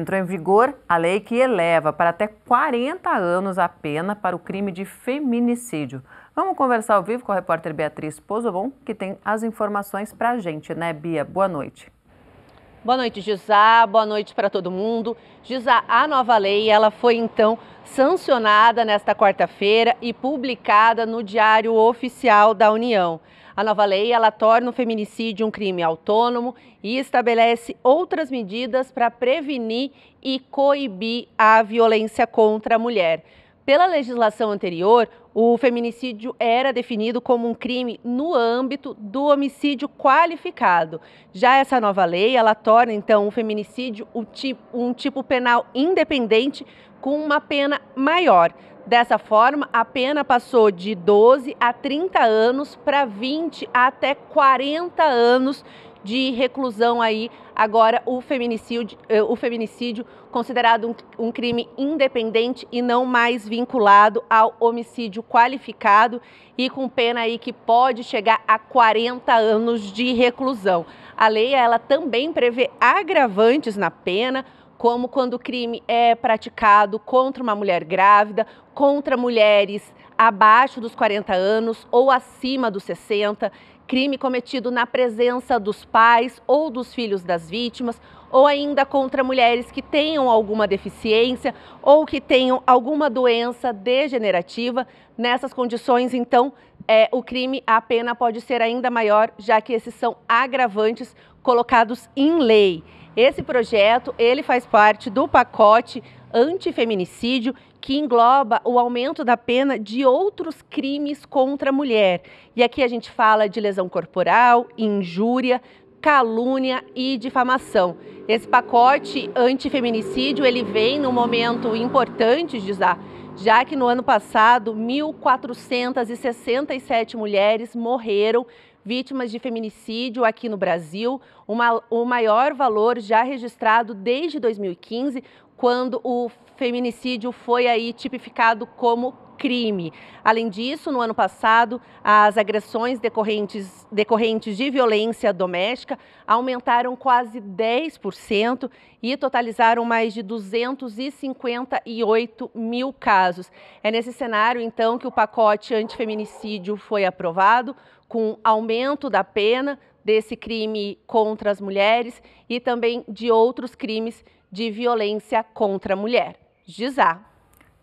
entrou em vigor a lei que eleva para até 40 anos a pena para o crime de feminicídio. Vamos conversar ao vivo com a repórter Beatriz Pozobon, que tem as informações para a gente, né, Bia? Boa noite. Boa noite, Gisá. Boa noite para todo mundo. Gisá, a nova lei, ela foi então sancionada nesta quarta-feira e publicada no Diário Oficial da União. A nova lei ela torna o feminicídio um crime autônomo e estabelece outras medidas para prevenir e coibir a violência contra a mulher. Pela legislação anterior, o feminicídio era definido como um crime no âmbito do homicídio qualificado. Já essa nova lei, ela torna então o feminicídio um tipo, um tipo penal independente com uma pena maior. Dessa forma, a pena passou de 12 a 30 anos para 20 até 40 anos de reclusão aí agora o feminicídio, eh, o feminicídio considerado um, um, crime independente e não mais vinculado ao homicídio qualificado e com pena aí que pode chegar a 40 anos de reclusão. A lei ela também prevê agravantes na pena como quando o crime é praticado contra uma mulher grávida, contra mulheres abaixo dos 40 anos ou acima dos 60, crime cometido na presença dos pais ou dos filhos das vítimas, ou ainda contra mulheres que tenham alguma deficiência ou que tenham alguma doença degenerativa. Nessas condições, então, é, o crime, a pena pode ser ainda maior, já que esses são agravantes colocados em lei. Esse projeto, ele faz parte do pacote antifeminicídio que engloba o aumento da pena de outros crimes contra a mulher. E aqui a gente fala de lesão corporal, injúria, calúnia e difamação. Esse pacote antifeminicídio ele vem num momento importante, Gizá, já que no ano passado 1.467 mulheres morreram vítimas de feminicídio aqui no Brasil, uma, o maior valor já registrado desde 2015, quando o feminicídio foi aí tipificado como crime. Além disso, no ano passado, as agressões decorrentes, decorrentes de violência doméstica aumentaram quase 10% e totalizaram mais de 258 mil casos. É nesse cenário, então, que o pacote antifeminicídio foi aprovado, com aumento da pena desse crime contra as mulheres e também de outros crimes de violência contra a mulher. Gizá.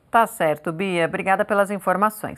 Tá certo, Bia. Obrigada pelas informações.